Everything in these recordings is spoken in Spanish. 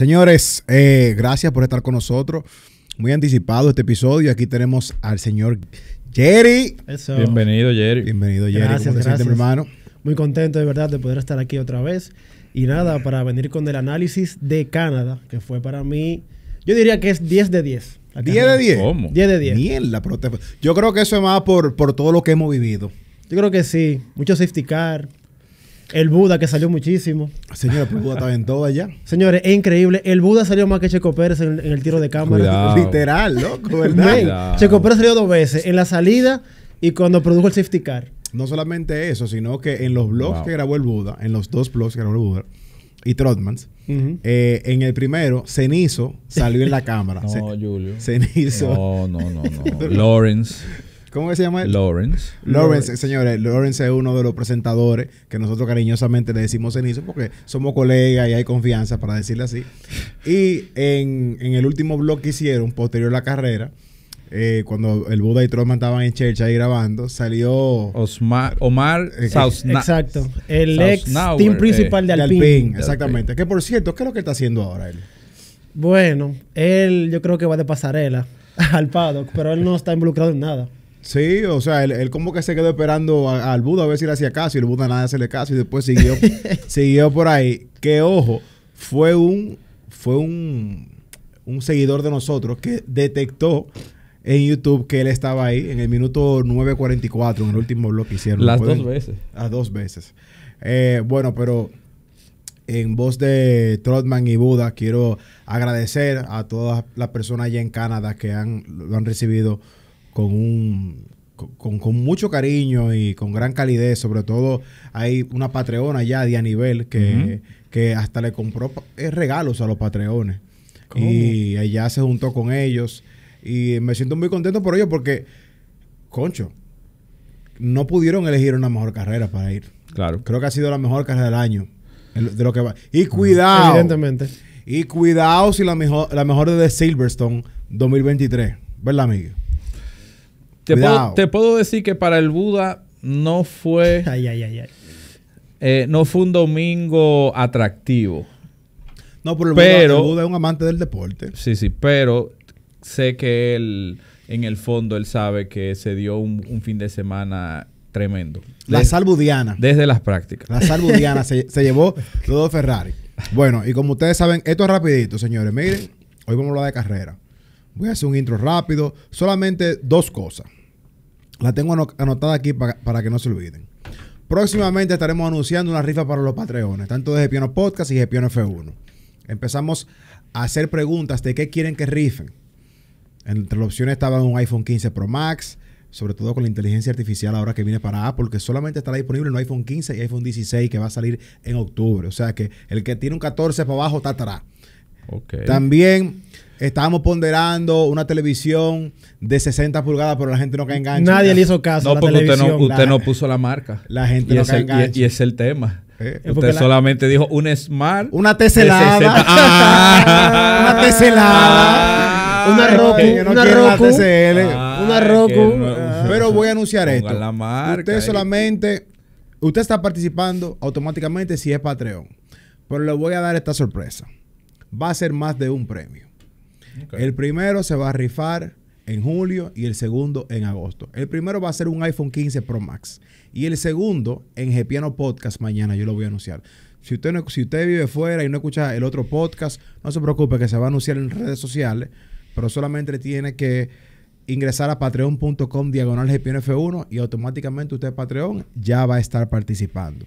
Señores, eh, gracias por estar con nosotros. Muy anticipado este episodio. Aquí tenemos al señor Jerry. Bienvenido, Jerry. Bienvenido, Jerry. Gracias, hermano? Muy contento, de verdad, de poder estar aquí otra vez. Y nada, para venir con el análisis de Canadá, que fue para mí, yo diría que es 10 de 10. 10 de 10. ¿Cómo? 10 de 10. Mierda, Yo creo que eso es más por, por todo lo que hemos vivido. Yo creo que sí. Mucho safety car, el Buda que salió muchísimo. Señores, el Buda estaba en todo allá. Señores, es increíble. El Buda salió más que Checo Pérez en, el tiro de cámara. Literal, loco, ¿verdad? Checo Pérez salió dos veces. En la salida y cuando produjo el safety car. No solamente eso, sino que en los blogs que grabó el Buda, en los dos blogs que grabó el Buda, y Trotmans. Eh, en el primero, Cenizo salió en la cámara. no, Julio. Cenizo. No, no, no, no. Lawrence. ¿Cómo se llama él? Lawrence. Lawrence, señores, Lawrence es uno de los presentadores que nosotros cariñosamente le decimos cenizo porque somos colegas y hay confianza para decirle así. Y en, el último blog que hicieron, posterior a la carrera, eh, cuando el Buda y Trotman estaban en Church ahí grabando, salió Omar eh, Exacto, el ex team eh, principal de Alpine. exactamente. Que por cierto, ¿qué es lo que está haciendo ahora él? Bueno, él yo creo que va de pasarela al paddock, pero él no está involucrado en nada. Sí, o sea, él, como que se quedó esperando al Buda a ver si le hacía caso y el Buda nada le caso y después siguió, siguió por ahí. Que ojo, fue un, fue un, seguidor de nosotros que detectó en YouTube que él estaba ahí en el minuto 9.44, en el último bloque que hicieron. Las dos veces. Las dos veces. Eh, bueno, pero en voz de Trotman y Buda, quiero agradecer a todas las personas allá en Canadá que han, lo han recibido con un con, mucho cariño y con gran calidez. Sobre todo, hay una patreona ya de a nivel que, que hasta le compró eh, regalos a los patreones. Y ella se juntó con ellos. Y me siento muy contento por ello porque, concho, no pudieron elegir una mejor carrera para ir. Claro. Creo que ha sido la mejor carrera del año. De lo que va. Y cuidado. Evidentemente. Y cuidado si la mejor, la mejor de Silverstone 2023. ¿Verdad, amigo? Te puedo, decir que para el Buda no fue. Eh, no fue un domingo atractivo. No, pero el, Buda, es un amante del deporte. Sí, sí, pero sé que él, en el fondo, él sabe que se dio un, fin de semana tremendo. La sal budiana. Desde las prácticas. La sal budiana se, llevó todo Ferrari. Bueno, y como ustedes saben, esto es rapidito, señores. Miren, hoy vamos a hablar de carrera. Voy a hacer un intro rápido. Solamente dos cosas. La tengo anotada aquí para, que no se olviden. Próximamente estaremos anunciando una rifa para los patreones, tanto de Gepiano Podcast y Gepiano F1. Empezamos a hacer preguntas de qué quieren que rifen. Entre las opciones estaba un iPhone 15 Pro Max, sobre todo con la inteligencia artificial ahora que viene para Apple, que solamente estará disponible en el iPhone 15 y iPhone 16 que va a salir en octubre. O sea que el que tiene un 14 para abajo, está Okay. También estábamos ponderando una televisión de 60 pulgadas, pero la gente no cae engancha. Nadie le hizo caso. No, a la porque usted, no, usted no puso la marca. La gente no cae engancha. Y, e, y, es el tema. Eh, usted solamente dijo un Smart. Una teselada. Ah. una teselada. Ah. una Roku. una Roku. una Roku. pero voy a anunciar esto. La marca, usted solamente. Usted está participando automáticamente si es Patreon. Pero le voy a dar esta sorpresa. Va a ser más de un premio. El primero se va a rifar en julio y el segundo en agosto. El primero va a ser un iPhone 15 Pro Max y el segundo en Gepiano Podcast mañana, yo lo voy a anunciar. Si usted, si usted vive fuera y no escucha el otro podcast, no se preocupe que se va a anunciar en redes sociales, pero solamente tiene que ingresar a patreon.com diagonal f 1 y automáticamente usted Patreon ya va a estar participando.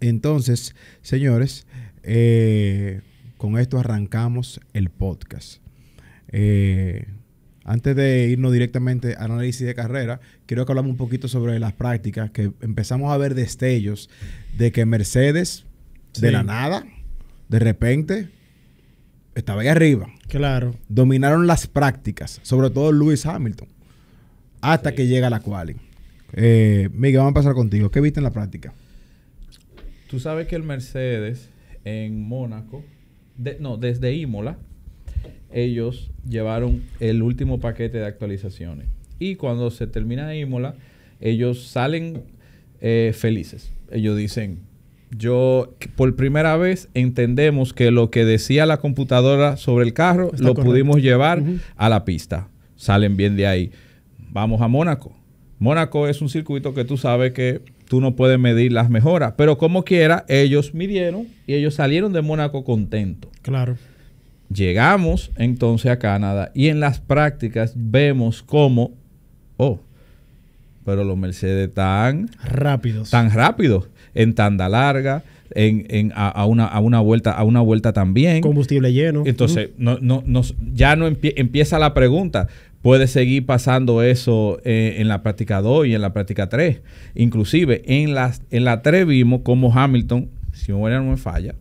Entonces, señores, eh, con esto arrancamos el podcast. Eh, antes de irnos directamente al análisis de carrera, quiero que hablamos un poquito sobre las prácticas, que empezamos a ver destellos de que Mercedes, de la nada, de repente, estaba ahí arriba. Claro. Dominaron las prácticas, sobre todo Lewis Hamilton, hasta que llega la quali. Eh, Miguel, vamos a pasar contigo. ¿Qué viste en la práctica? Tú sabes que el Mercedes en Mónaco, no, desde Imola, ellos llevaron el último paquete de actualizaciones. Y cuando se termina Imola, ellos salen eh, felices. Ellos dicen, yo por primera vez entendemos que lo que decía la computadora sobre el carro lo pudimos llevar a la pista. Salen bien de ahí. Vamos a Mónaco. Mónaco es un circuito que tú sabes que tú no puedes medir las mejoras, pero como quiera, ellos midieron y ellos salieron de Mónaco contentos. Claro. Llegamos entonces a Canadá y en las prácticas vemos cómo, oh, pero los Mercedes tan rápidos. Tan rápidos, en tanda larga, en, a, una, vuelta, a una vuelta también. Combustible lleno. Entonces, no, no, ya no empieza la pregunta. Puede seguir pasando eso eh, en la práctica 2 y en la práctica 3. Inclusive en, las, en la 3 vimos cómo Hamilton si memoria no me falla,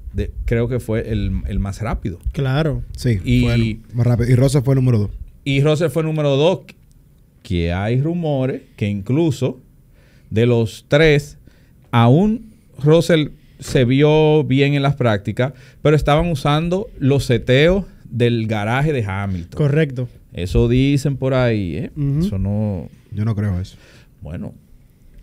creo que fue el, más rápido. Claro. Sí, y, fue más rápido. Y Russell fue el número dos. Y Russell fue el número dos, que hay rumores que incluso de los tres, aún Russell se vio bien en las prácticas, pero estaban usando los seteos del garaje de Hamilton. Correcto. Eso dicen por ahí, ¿eh? Eso no... Yo no creo eso. Bueno,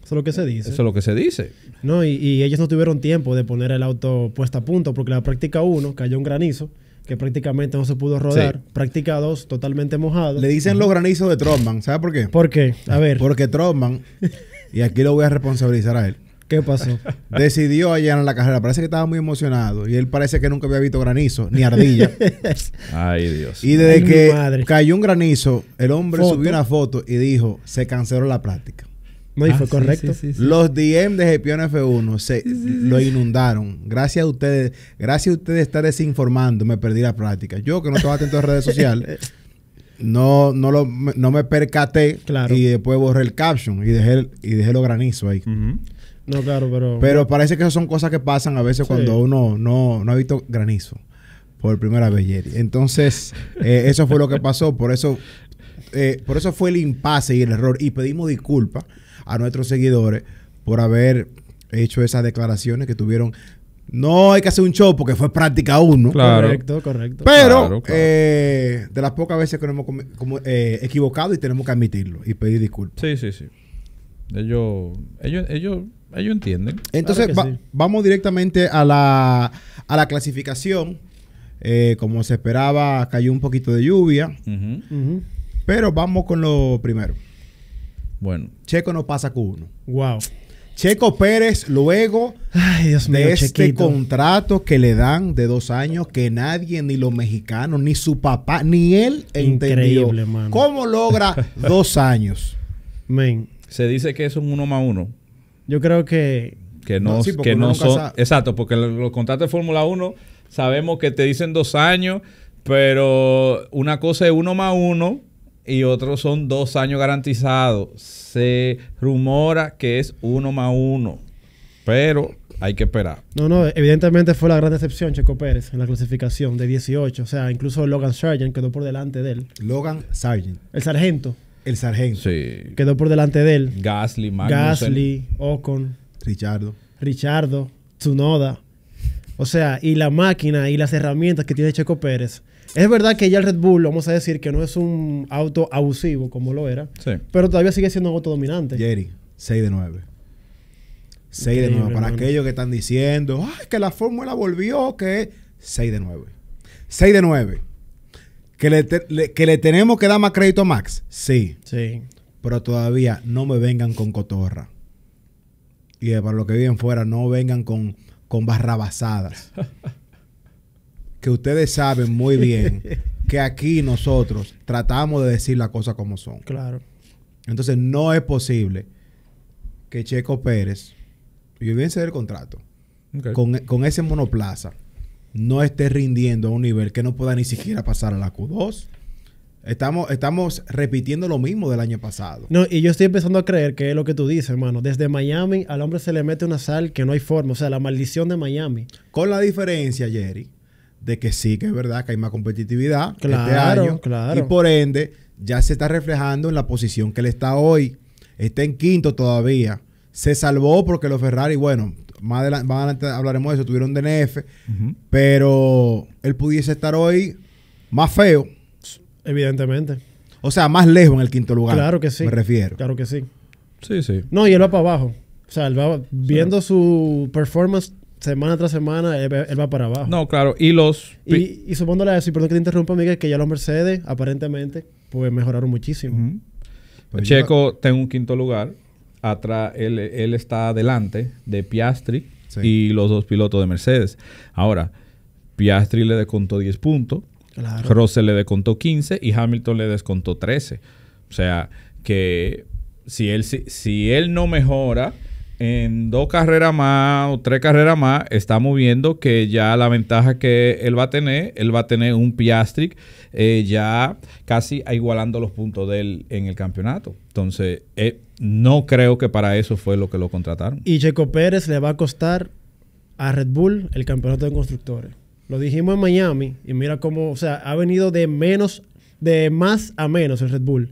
eso es lo que se dice. Eso es lo que se dice. No, y, ellos no tuvieron tiempo de poner el auto puesto a punto porque la práctica 1 cayó un granizo que prácticamente no se pudo rodar. Practica Práctica 2 totalmente mojado. Le dicen los granizos de Trotman. ¿Sabes por qué? ¿Por qué? A ver. Porque Trotman, y aquí lo voy a responsabilizar a él. ¿Qué pasó? Decidió allá en la carrera. Parece que estaba muy emocionado. Y él parece que nunca había visto granizo, ni ardilla. Ay, Dios. Y desde que cayó un granizo, el hombre subió una foto y dijo, se canceló la práctica. No, y ah, fue correcto. Los DM de Gepión F1 se lo inundaron. Gracias a ustedes, gracias a ustedes estar desinformando, me perdí la práctica. Yo que no estaba atento a redes sociales, no, no, no me percaté y después borré el caption y dejé, y dejé lo granizo ahí. No, claro, pero. Pero parece que esas son cosas que pasan a veces cuando uno no, ha visto granizo por primera vez, Jerry. Entonces, eh, eso fue lo que pasó. Por eso, eh, por eso fue el impasse y el error. Y pedimos disculpas a nuestros seguidores por haber hecho esas declaraciones que tuvieron. No hay que hacer un show porque fue práctica uno. Claro. Correcto, correcto. Pero eh, de las pocas veces que nos hemos eh, equivocado y tenemos que admitirlo y pedir disculpas. Sí, sí, sí. Ellos, ellos, ellos, ellos entienden. Entonces vamos directamente a la, a la clasificación. Eh, como se esperaba, cayó un poquito de lluvia. Pero vamos con lo primero. Bueno. Checo no pasa con uno. Wow. Checo Pérez, luego de este contrato que le dan de dos años, que nadie, ni los mexicanos, ni su papá, ni él Increíble, ¿Cómo logra dos años? Se dice que es un uno más uno. Yo creo que. Que no, que no son. Exacto, porque los contratos de Fórmula 1 sabemos que te dicen dos años, pero una cosa es uno más uno y otros son dos años garantizados. Se rumora que es uno más uno, pero hay que esperar. No, no, evidentemente fue la gran decepción Checo Pérez en la clasificación de 18. O sea, incluso Logan Sargent quedó por delante de él. Logan Sargent. El sargento. El sargento. Sí. Quedó por delante de él. Gasly, Magnussen. Gasly, Ocon. Richardo. Richardo, Tsunoda. O sea, y la máquina y las herramientas que tiene Checo Pérez es verdad que ya el Red Bull, vamos a decir que no es un auto abusivo como lo era, pero todavía sigue siendo un auto dominante. Jerry, 6 de 9. 6 de 9. Para aquellos que están diciendo, ay, que la fórmula volvió, que 6 de 9. 6 de 9. ¿Que le, tenemos que dar más crédito a Max. Sí. Sí. Pero todavía no me vengan con cotorra. Y para los que viven fuera, no vengan con, con barrabasadas. que ustedes saben muy bien que aquí nosotros tratamos de decir las cosas como son. Claro. Entonces no es posible que Checo Pérez, yo se del contrato, con, con, ese monoplaza, no esté rindiendo a un nivel que no pueda ni siquiera pasar a la Q2. Estamos, estamos repitiendo lo mismo del año pasado. No, y yo estoy empezando a creer que es lo que tú dices, hermano. Desde Miami al hombre se le mete una sal que no hay forma. O sea, la maldición de Miami. Con la diferencia, Jerry, de que sí, que es verdad que hay más competitividad este año. Claro. Y por ende, ya se está reflejando en la posición que él está hoy. Está en quinto todavía. Se salvó porque los Ferrari, bueno, más adelante, hablaremos de eso, tuvieron DNF, pero él pudiese estar hoy más feo. Evidentemente. O sea, más lejos en el quinto lugar. Claro que sí. Me refiero. Claro que sí. Sí, sí. No, y él va para abajo. O sea, va viendo su performance semana tras semana él, va para abajo. No, claro. Y los... Y, y así, eso, perdón que te interrumpa, Miguel, que ya los Mercedes aparentemente pues mejoraron muchísimo. Checo tiene un quinto lugar. Atrás, él, está adelante de Piastri y los dos pilotos de Mercedes. Ahora, Piastri le descontó 10 puntos. Claro. le descontó 15 y Hamilton le descontó 13. O sea, que si él, si él no mejora en dos carreras más o tres carreras más, estamos viendo que ya la ventaja que él va a tener, él va a tener un Piastric eh, ya casi igualando los puntos de él en el campeonato. Entonces, eh, no creo que para eso fue lo que lo contrataron. Y Checo Pérez le va a costar a Red Bull el campeonato de constructores. Lo dijimos en Miami y mira cómo, o sea, ha venido de menos, de más a menos el Red Bull.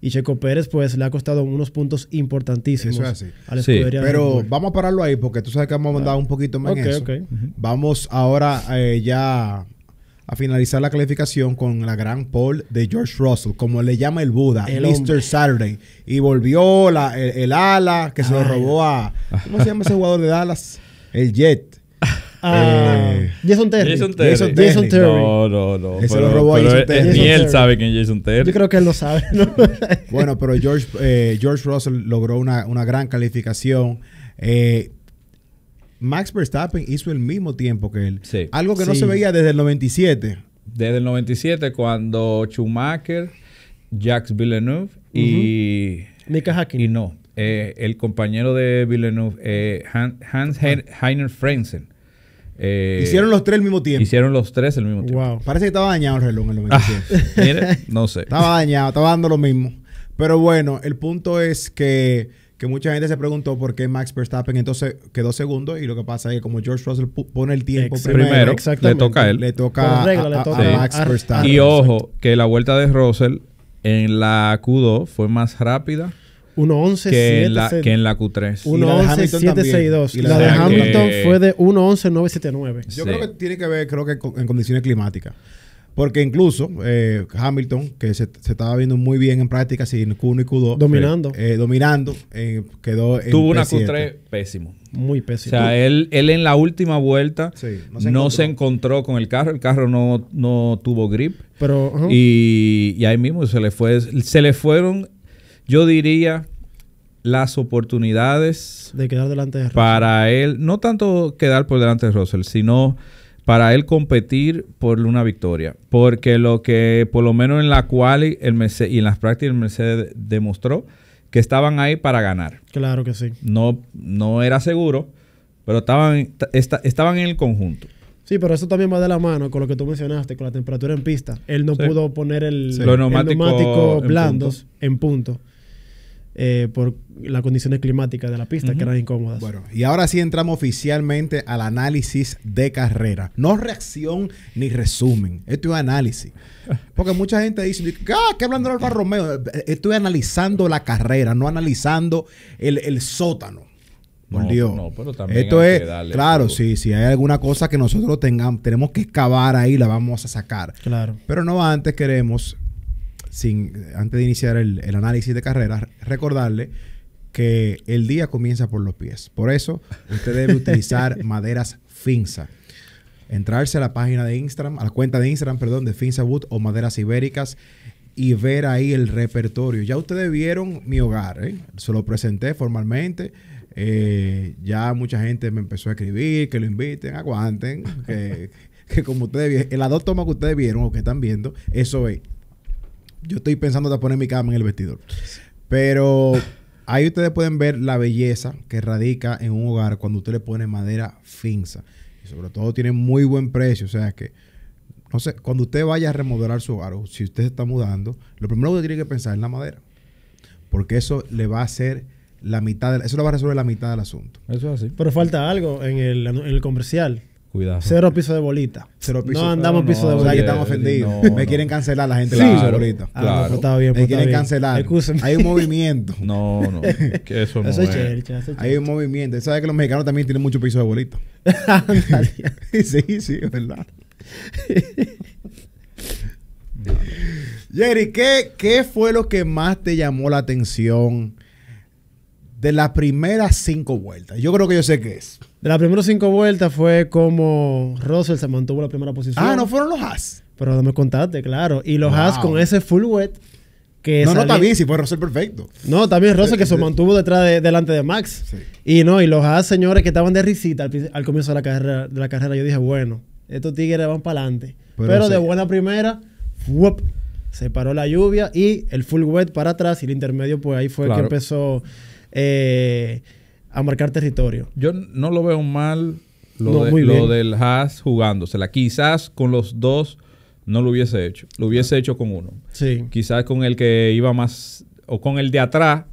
Y Checo Pérez, pues, le ha costado unos puntos importantísimos eso es Pero vamos a pararlo ahí porque tú sabes que hemos mandado un poquito más en eso. Vamos ahora eh, ya a finalizar la calificación con la gran pole de George Russell, como le llama el Buda, el Mr. Saturday. Y volvió la, el, ala que se lo robó a. ¿Cómo se llama ese jugador de Dallas? El Jet. Ah, eh, Jason Terry. Jason Terry. No, no, no. ni él sabe quién es Jason Terry. Yo creo que él lo sabe. bueno, pero George, eh, George Russell logró una, gran calificación. Eh, Max Verstappen hizo el mismo tiempo que él. Algo que no se veía desde el 97. Desde el 97, cuando Schumacher, Jacques Villeneuve y. Y no. el compañero de Villeneuve, Hans, Hans Heiner Frenzen eh, hicieron los tres al mismo tiempo. Hicieron los tres al mismo tiempo. Parece que estaba dañado el reloj en el ah, no sé. estaba dañado, estaba dando lo mismo. Pero bueno, el punto es que, que, mucha gente se preguntó por qué Max Verstappen entonces quedó segundo. Y lo que pasa es que como George Russell pone el tiempo primero, le toca a él. Le toca, a, Max Verstappen. Y ojo, que la vuelta de Russell en la Q2 fue más rápida 111 Que, en la, que en la Q3. 6 Y la de Hamilton, fue de 1 11 fue de 1.11.979. Yo creo que tiene que ver, creo que en condiciones climáticas. Porque incluso eh, Hamilton, que se, estaba viendo muy bien en práctica, en Q1 y Q2. Dominando. Eh, dominando, eh, quedó en Tuvo una Q3 pésimo. Muy pésimo. O sea, él, él en la última vuelta no, se, encontró. con el carro. El carro no, tuvo grip. y, y, ahí mismo se le, fue, se le fueron yo diría las oportunidades de quedar delante de Russell. Para él, no tanto quedar por delante de Russell, sino para él competir por una victoria. Porque lo que, por lo menos en la cual el y en las prácticas el Mercedes demostró que estaban ahí para ganar. Claro que sí. No, no era seguro, pero estaban, estaban en el conjunto. Sí, pero eso también va de la mano con lo que tú mencionaste, con la temperatura en pista. Él no pudo poner el, sí. blandos En punto eh, por las condiciones climáticas de la pista, que eran incómodas. Bueno, y ahora sí entramos oficialmente al análisis de carrera. No reacción ni resumen. Esto es análisis. Porque mucha gente dice, ah, ¿qué hablando de Alfa Romeo? Eh, estoy analizando la carrera, no analizando el, sótano. Por no, No, pero también Esto es, darle claro, sí, si hay alguna cosa que nosotros tengamos, tenemos que excavar ahí, la vamos a sacar. Claro. Pero no antes queremos antes de iniciar el, análisis de carrera, recordarle que el día comienza por los pies. Por eso, usted debe utilizar maderas Finza. Entrarse a la página de Instagram, a la cuenta de Instagram, perdón, de Finza Wood o Maderas Ibéricas y ver ahí el repertorio. Ya ustedes vieron mi hogar, ¿eh? se lo presenté formalmente. Eh, ya mucha gente me empezó a escribir, que lo inviten, aguanten, que, que como ustedes vieron, las dos tomas que ustedes vieron o que están viendo, eso es yo estoy pensando de poner mi cama en el vestidor. Pero ahí ustedes pueden ver la belleza que radica en un hogar cuando usted le pone madera finza. Y sobre todo tiene muy buen precio. O sea que, no sé, cuando usted vaya a remodelar su hogar o si usted se está mudando, lo primero que tiene que pensar es la madera. Porque eso le va a hacer la mitad, eso le va a resolver la mitad del asunto. Eso es así. Pero falta algo en el comercial. Cuidado. Cero piso de bolita. No andamos ah, piso de bolita. Oye, están ofendidos. me quieren cancelar la gente sí, de bolita. Claro. Ah, bien, me pues, quieren cancelar. Hay un movimiento. No, no. Que eso, eso es Hay un movimiento. ¿Sabes que los mexicanos también tienen mucho piso de bolita? sí, sí, es verdad. Jerry, ¿qué, ¿qué fue lo que más te llamó la atención de las primeras cinco vueltas? Yo creo que yo sé qué es. De las primeras cinco vueltas fue como Russell se mantuvo la primera posición. Ah, no fueron los Haas. Pero no me contaste, claro. Y los Haas con ese full wet que No, no no, también, si fue Russell perfecto. No, también Russell que se mantuvo detrás de, delante de Max. Y no, y los Haas, señores, que estaban de risita al, comienzo de la, carrera, de la carrera, yo dije, bueno, estos tigres van para adelante. Pero, de buena primera, se paró la lluvia y el full wet para atrás y el intermedio, pues ahí fue que empezó... Eh, a marcar territorio. Yo no lo veo mal lo, lo del Haas jugándosela. Quizás con los dos no lo hubiese hecho. Lo hubiese ah. hecho con uno. Sí. Quizás con el que iba más. O con el de atrás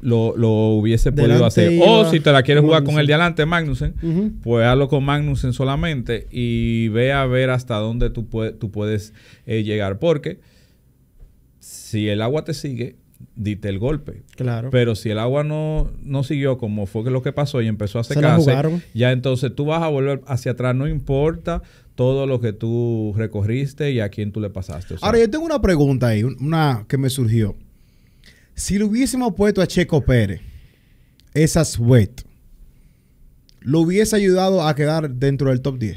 lo, hubiese podido hacer. o si te la quieres jugar con el de adelante, Magnussen, pues hazlo con Magnussen solamente y ve a ver hasta dónde tú, puedes eh, llegar. Porque si el agua te sigue, ...dite el golpe. Claro. Pero si el agua no, no siguió como fue lo que pasó y empezó a secarse, ya entonces tú vas a volver hacia atrás, no importa todo lo que tú recorriste y a quién tú le pasaste. Ahora, yo tengo una pregunta ahí, una que me surgió. Si le hubiésemos puesto a Checo Pérez ...esa wet, ¿lo hubiese ayudado a quedar dentro del top 10?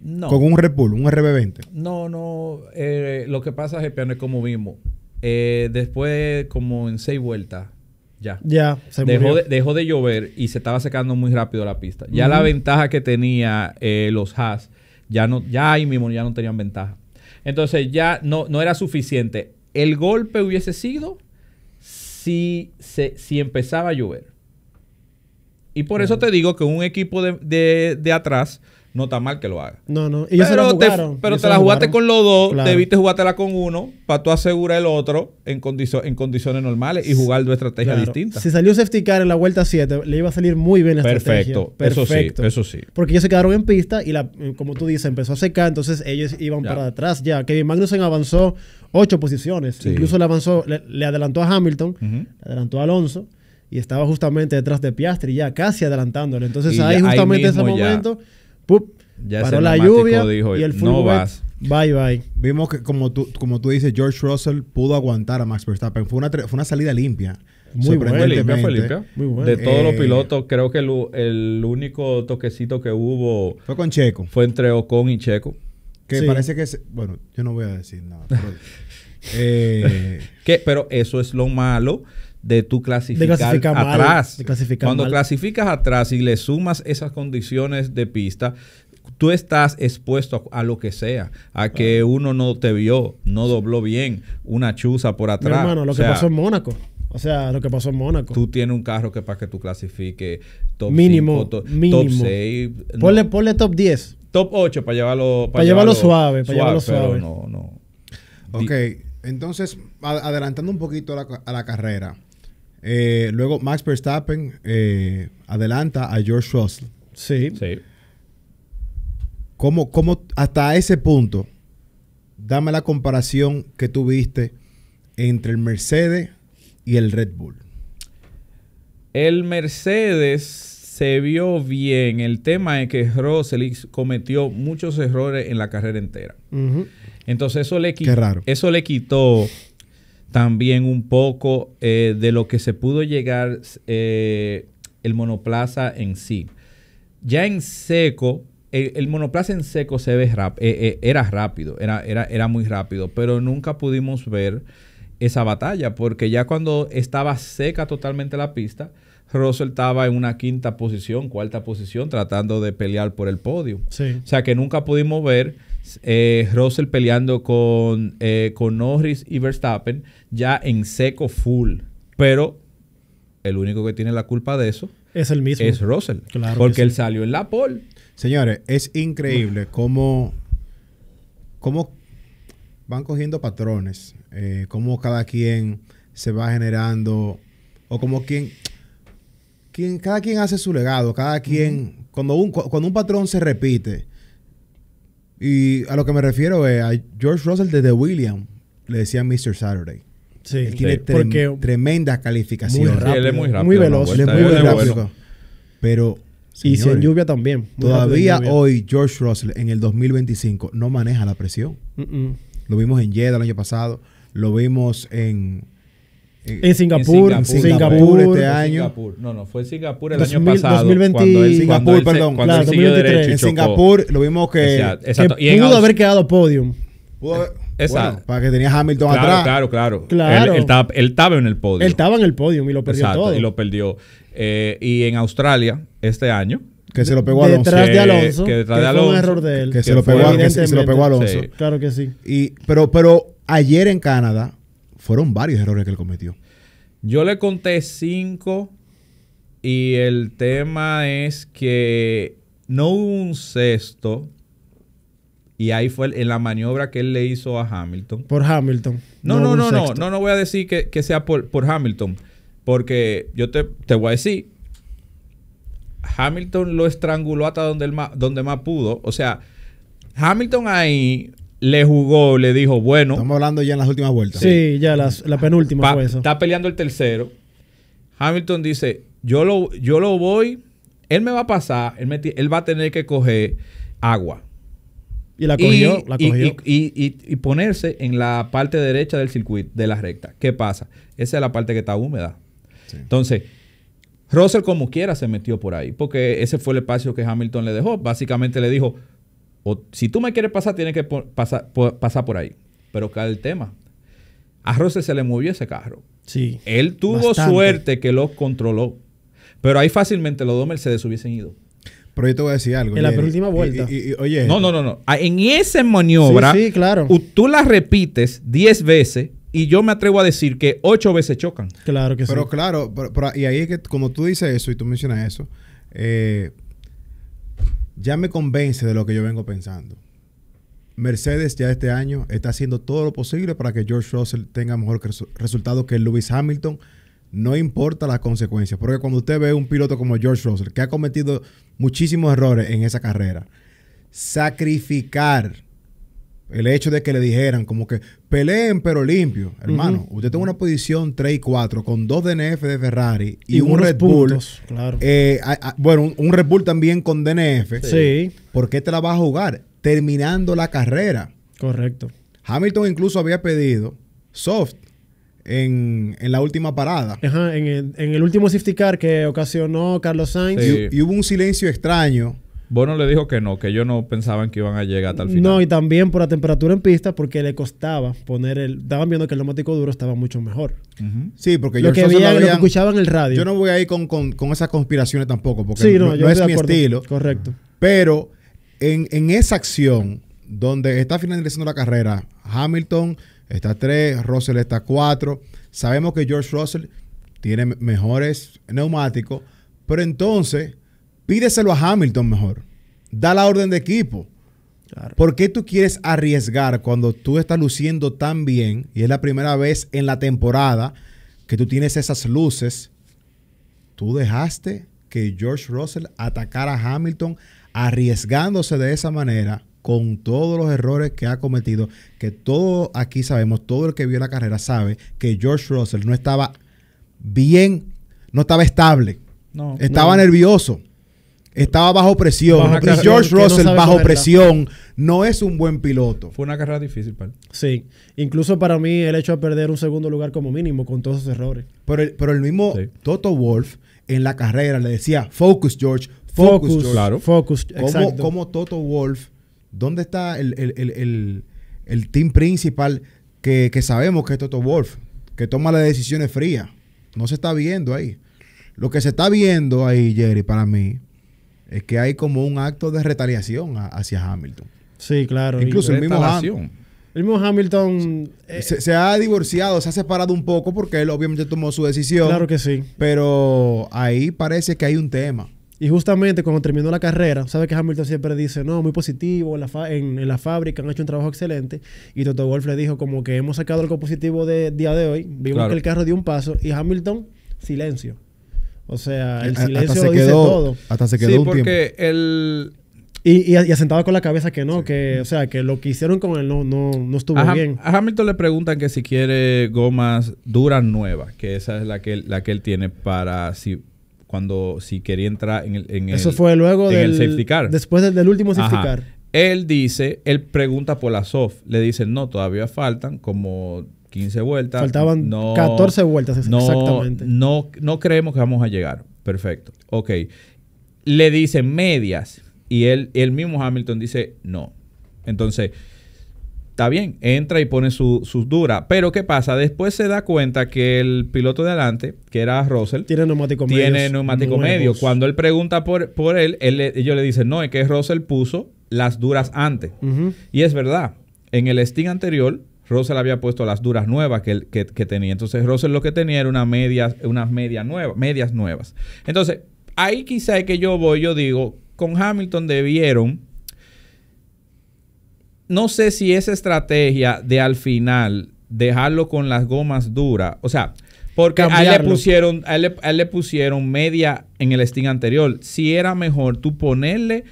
No. Con un Red un RB20. No, no. Eh, lo que pasa, es que como vimos, eh, después, como en seis vueltas, ya. Ya, se dejó, De, dejó de llover y se estaba secando muy rápido la pista. Ya la ventaja que tenía eh, los Haas, ya no, ya ahí mismo ya no tenían ventaja. Entonces ya no, no era suficiente. El golpe hubiese sido si, se, si empezaba a llover. Y por eso te digo que un equipo de, de, de atrás no está mal que lo haga. No, no. Ellos pero se Te, pero la jugaste con los dos, debiste jugártela con uno para tú asegurar el otro en, en condiciones normales y jugar dos estrategias distintas. Si salió safety car en la vuelta 7, le iba a salir muy bien la Perfecto. estrategia. Perfecto, eso sí, eso sí. Porque ellos se quedaron en pista y, la, eh, como tú dices, empezó a secar, entonces ellos iban para atrás ya. Kevin Magnussen avanzó ocho posiciones. Incluso le, avanzó, le, adelantó a Hamilton, adelantó a Alonso y estaba justamente detrás de Piastri ya, casi adelantándole. Entonces ahí justamente en ese momento... ¡pup! Ya paró la lluvia y el fútbol no vas. Bye, bye. Vimos que, como tú, como tú dices, George Russell pudo aguantar a Max Verstappen. Fue una, salida limpia. Muy buena. Limpia, fue limpia. De todos los eh, pilotos, creo que el, único toquecito que hubo... Fue con Checo. Fue entre Ocon y Checo. Que parece que... bueno, yo no voy a decir nada. pero eh, eso es lo malo de tu clasificar, atrás. Cuando clasificas atrás y le sumas esas condiciones de pista, tú estás expuesto a, lo que sea, a que uno no te vio, no dobló bien, una chuza por atrás. hermano, lo que pasó en Mónaco. O sea, lo que pasó en Mónaco. Tú tienes un carro que para que tú clasifique top mínimo, mínimo. top 6. Ponle, top 10. Top 8 para llevarlo, para, llevarlo, suave, para llevarlo suave. no, no. Ok, entonces, adelantando un poquito a la carrera. Eh, luego Max Verstappen eh, adelanta a George Russell. Sí. ¿Cómo, hasta ese punto, dame la comparación que tuviste entre el Mercedes y el Red Bull? El Mercedes se vio bien. El tema es que Russell cometió muchos errores en la carrera entera. Entonces eso le, Qué eso le quitó también un poco eh, de lo que se pudo llegar eh, el monoplaza en sí. Ya en seco, el, monoplaza en seco se ve rap, eh, era rápido, era, era, era muy rápido, pero nunca pudimos ver esa batalla, porque ya cuando estaba seca totalmente la pista, Russell estaba en una quinta posición, cuarta posición, tratando de pelear por el podio. O sea que nunca pudimos ver Russell peleando con, con Norris y Verstappen ya en seco full. Pero el único que tiene la culpa de eso es el mismo. Es Russell. porque él salió en la pole. Señores, es increíble cómo, cómo van cogiendo patrones, eh, cómo cada quien se va generando, o como quien, quien cada quien hace su legado, cada quien, cuando, un, cuando un patrón se repite, y a lo que me refiero es a George Russell desde William, le decía Mr. Saturday tiene tremenda calificación Muy, rápido, es muy, veloz. muy pero. y sin lluvia también. Todavía hoy George Russell en el 2025 no maneja la presión. Lo vimos en Jeddah el año pasado. Lo vimos en. En, Singapur, Singapur, este año. No, no, fue en Singapur el año pasado. 2020, cuando Singapur, perdón. 2023. en Singapur lo vimos que, que pudo haber quedado podium. Pudo haber, Exacto. para que tenías Hamilton atrás. Claro, claro, claro. Él, él, estaba, en el podio. Él estaba en el podio y lo perdió Exacto, todo. Y lo perdió. Eh, y en Australia, este año, que se lo pegó Alonso. Detrás de Alonso. Que, detrás de Alonso. Fue un error de él. Que, se, lo pegó a, que se lo pegó Alonso. Claro que sí. Y, pero, pero ayer en Canadá fueron varios errores que él cometió. Yo le conté cinco y el tema es que no hubo un sexto y ahí fue en la maniobra que él le hizo a Hamilton. Por Hamilton. No, no, no, no, no, no, voy a decir que, sea por, Hamilton. Porque yo te, voy a decir, Hamilton lo estranguló hasta donde, el más, donde más pudo. O sea, Hamilton ahí le jugó, le dijo, bueno. Estamos hablando ya en las últimas vueltas. Sí, ya las, la penúltima fue eso. Está peleando el tercero. Hamilton dice, yo lo, yo lo voy, él me va a pasar, él, él va a tener que coger agua. Y la cogió, y, ponerse en la parte derecha del circuito, de la recta. ¿Qué pasa? Esa es la parte que está húmeda. Entonces, Russell como quiera se metió por ahí, porque ese fue el espacio que Hamilton le dejó. Básicamente le dijo, o, si tú me quieres pasar, tienes que pasar, por, pasar por ahí. Pero cae el tema. A Russell se le movió ese carro. Sí. Él tuvo suerte que lo controló. Pero ahí fácilmente los dos Mercedes hubiesen ido. Pero yo te voy a decir algo. En la última vuelta. No, no, no, ah, En esa maniobra, sí, claro. tú la repites 10 veces y yo me atrevo a decir que 8 veces chocan. Claro que sí. pero claro, y ahí es que como tú dices eso y tú mencionas eso, eh, ya me convence de lo que yo vengo pensando. Mercedes ya este año está haciendo todo lo posible para que George Russell tenga mejor resultados que Lewis Hamilton no importa las consecuencias. Porque cuando usted ve un piloto como George Russell, que ha cometido muchísimos errores en esa carrera, sacrificar el hecho de que le dijeran como que peleen pero limpio, hermano, usted tiene una posición 3 y 4 con dos DNF de Ferrari y, un Red Bull. Eh, bueno, un, un, Red Bull también con DNF. Sí. ¿Por qué te la vas a jugar? Terminando la carrera. Correcto. Hamilton incluso había pedido soft en, la última parada. en el, último safety car que ocasionó Carlos Sainz. Y, hubo un silencio extraño. Bueno, le dijo que no, que ellos no pensaban que iban a llegar hasta el final. No, y también por la temperatura en pista, porque le costaba poner el. Estaban viendo que el neumático duro estaba mucho mejor. Sí, porque yo lo que, escuchaban en el radio. Yo no voy a ir con, esas conspiraciones tampoco, porque sí, no, es mi estilo. Correcto. Pero en, en esa acción, donde está finalizando la carrera, Hamilton está 3, Russell está cuatro. Sabemos que George Russell tiene mejores neumáticos, pero entonces pídeselo a Hamilton mejor. Da la orden de equipo. ¿Por qué tú quieres arriesgar cuando tú estás luciendo tan bien y es la primera vez en la temporada que tú tienes esas luces? Tú dejaste que George Russell atacara a Hamilton arriesgándose de esa manera con todos los errores que ha cometido, que todo aquí sabemos, todo el que vio la carrera sabe que George Russell no estaba bien, no estaba estable, no, estaba nervioso, estaba bajo presión. George Russell bajo presión no es un buen piloto. Fue una carrera difícil, para Sí, incluso para mí el hecho de perder un segundo lugar como mínimo con todos esos errores. Pero el, pero el mismo Toto Wolf en la carrera le decía, focus George, focus, Claro. Focus, Como, Toto Wolf ¿Dónde está el, team principal que, sabemos que es Toto Wolf, que toma las decisiones frías? No se está viendo ahí. Lo que se está viendo ahí, Jerry, para mí, es que hay como un acto de retaliación hacia Hamilton. Sí, claro. Incluso el mismo Hamilton. El mismo Hamilton. Eh, se, ha divorciado, se ha separado un poco porque él obviamente tomó su decisión. Claro que sí. Pero ahí parece que hay un tema. Y justamente cuando terminó la carrera, sabe que Hamilton siempre dice, no, muy positivo, en la, fábrica han hecho un trabajo excelente. Y Toto Wolf le dijo como que hemos sacado algo positivo de día de hoy. Vimos que el carro dio un paso y Hamilton, silencio. O sea, el silencio hasta se todo. Hasta se quedó sí, porque el... Y, y, asentado con la cabeza que no, que, o sea, que lo que hicieron con él no, no, no estuvo bien. A Hamilton le preguntan que si quiere gomas duras nuevas, que esa es la que, la que él tiene para si cuando si quería entrar en el. En Eso fue luego en del. El safety car. Después del, último safety car. Él dice, él pregunta por la soft. Le dice... no, todavía faltan como 15 vueltas. Faltaban 14 vueltas exactamente. No, no creemos que vamos a llegar. Perfecto. Ok. Le dicen medias. Y él, el mismo Hamilton dice, no. Entonces, está bien, entra y pone sus duras. Pero ¿qué pasa? Después se da cuenta que el piloto de adelante, que era Russell, tiene neumático medio. Tiene neumático medio. Cuando él pregunta por, él, ellos le dicen, no, es que Russell puso las duras antes. Y es verdad, en el Sting anterior, Russell había puesto las duras nuevas que, tenía. Entonces, Russell lo que tenía era unas medias nuevas, medias nuevas. Entonces, ahí quizá es que yo voy, yo digo, con Hamilton debieron no sé si esa estrategia de al final dejarlo con las gomas duras, o sea, porque a él, le pusieron, a, él le, pusieron media en el sting anterior. Si era mejor tú ponerle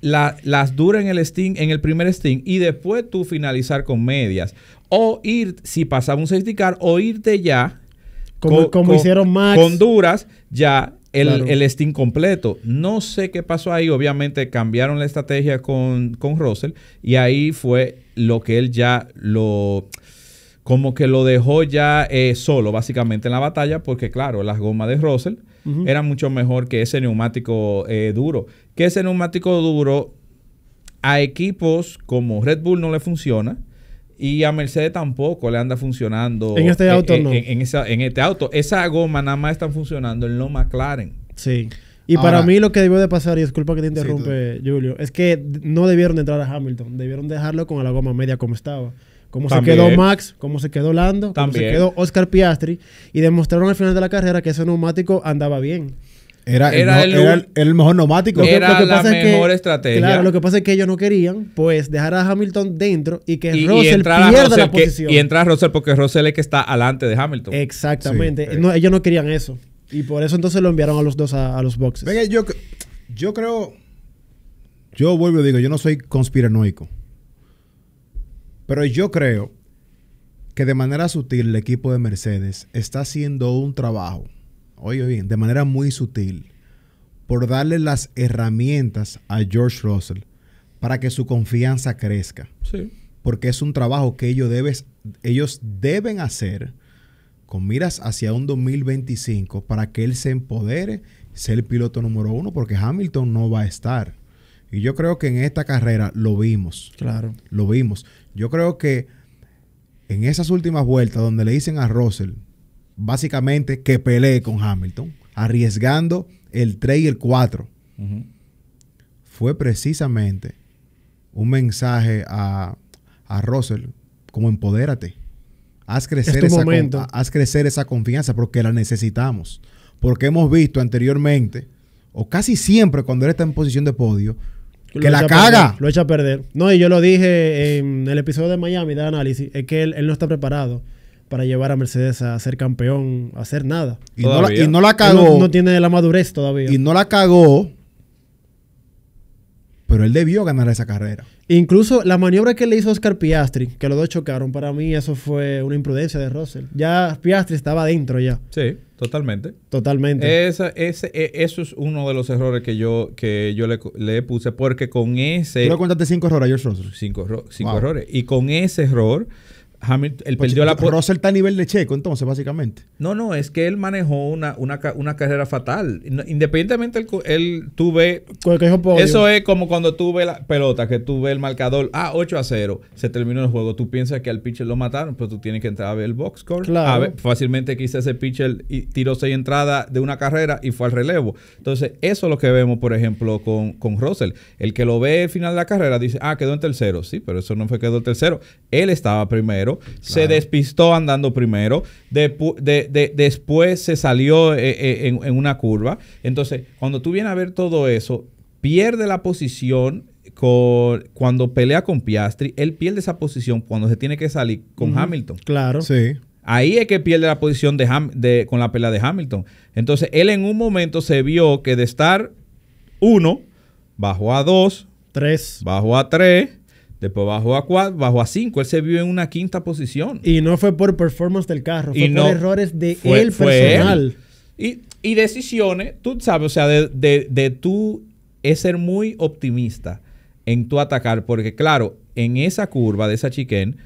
las duras en el sting, en el primer sting y después tú finalizar con medias. O ir, si pasaba un safety car, o irte ya. Como, hicieron Max. Con duras, ya el, Steam completo. No sé qué pasó ahí. Obviamente cambiaron la estrategia con, con Russell y ahí fue lo que él ya lo como que lo dejó ya eh, solo básicamente en la batalla porque claro, las gomas de Russell eran mucho mejor que ese neumático eh, duro. Que ese neumático duro a equipos como Red Bull no le funciona y a Mercedes tampoco le anda funcionando. En este auto no. En, esa, en este auto. Esa goma nada más están funcionando en lo McLaren. Sí. Y para mí lo que debió de pasar, y disculpa que te interrumpe, Julio, es que no debieron entrar a Hamilton. Debieron dejarlo con la goma media como estaba. Como se quedó Max, como se quedó Lando, como se quedó Oscar Piastri. Y demostraron al final de la carrera que ese neumático andaba bien. Era, el, mejor nomático Era la mejor estrategia. Claro, lo que pasa es que ellos no querían, pues, dejar a Hamilton dentro y que Russell pierda la posición. y entra Russell porque Russell es que está alante de Hamilton. Exactamente. ellos no querían eso. Y por eso entonces lo enviaron a los dos a, los boxes. yo, yo creo... Yo vuelvo y digo, yo no soy conspiranoico. Pero yo creo que de manera sutil el equipo de Mercedes está haciendo un trabajo oye bien, de manera muy sutil, por darle las herramientas a George Russell para que su confianza crezca. Porque es un trabajo que ellos, deben hacer con miras hacia un 2025 para que él se empodere, ser el piloto número uno, porque Hamilton no va a estar. Y yo creo que en esta carrera lo vimos. Claro. Lo vimos. Yo creo que en esas últimas vueltas donde le dicen a Russell, básicamente que pelee con Hamilton, arriesgando el 3 y el 4. Fue precisamente un mensaje a, Russell como empodérate. Haz crecer, esa haz crecer esa confianza porque la necesitamos. Porque hemos visto anteriormente, o casi siempre cuando él está en posición de podio, que, la caga. lo echa a perder. No, y yo lo dije en el episodio de Miami de análisis, es que él no está preparado para llevar a Mercedes a ser campeón, a hacer nada. Y no, la, cagó. No, tiene la madurez todavía. Y no la cagó. Pero él debió ganar esa carrera. Incluso la maniobra que le hizo Oscar Piastri, que los dos chocaron, para mí eso fue una imprudencia de Russell. Ya Piastri estaba adentro ya. Sí, totalmente. Totalmente. ese, e, eso es uno de los errores que yo, que yo le, puse, porque con ese... Tú le contaste cinco errores a George Russell. Cinco, cinco errores. Y con ese error Hamilton, perdió la Russell está a nivel de Checo, entonces, básicamente. No, no, es que él manejó una, una, carrera fatal. Independientemente, él, tuve. Eso es como cuando tú ves la pelota, que tú ves el marcador, ah, a 8 a 0, se terminó el juego. Tú piensas que al pitcher lo mataron, pero tú tienes que entrar a ver el box score. fácilmente quizás ese pitcher y tiró seis entradas de una carrera y fue al relevo. Entonces, eso es lo que vemos, por ejemplo, con, con Russell. El que lo ve al final de la carrera dice, ah, quedó en tercero. Sí, pero eso no fue quedó en tercero. Él estaba primero se despistó andando primero, después se salió eh, eh, en, una curva. Entonces, cuando tú vienes a ver todo eso, pierde la posición, cuando pelea con Piastri, él pierde esa posición cuando se tiene que salir con Hamilton. Claro. Sí. Ahí es que pierde la posición de, de con la pelea de Hamilton. Entonces, él en un momento se vio que de estar uno, bajó a dos, tres, bajó a tres, Después bajó a 4, bajó a 5. Él se vio en una quinta posición. Y no fue por performance del carro, fue por errores de él personal. Y, decisiones, tú sabes, o sea, de, tú es ser muy optimista en tu atacar, porque claro, en esa curva de esa chiquén,